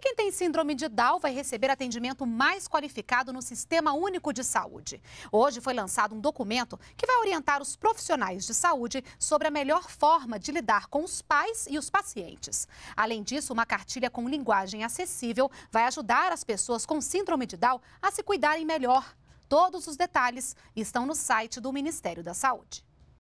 E quem tem síndrome de Down vai receber atendimento mais qualificado no Sistema Único de Saúde. Hoje foi lançado um documento que vai orientar os profissionais de saúde sobre a melhor forma de lidar com os pais e os pacientes. Além disso, uma cartilha com linguagem acessível vai ajudar as pessoas com síndrome de Down a se cuidarem melhor. Todos os detalhes estão no site do Ministério da Saúde.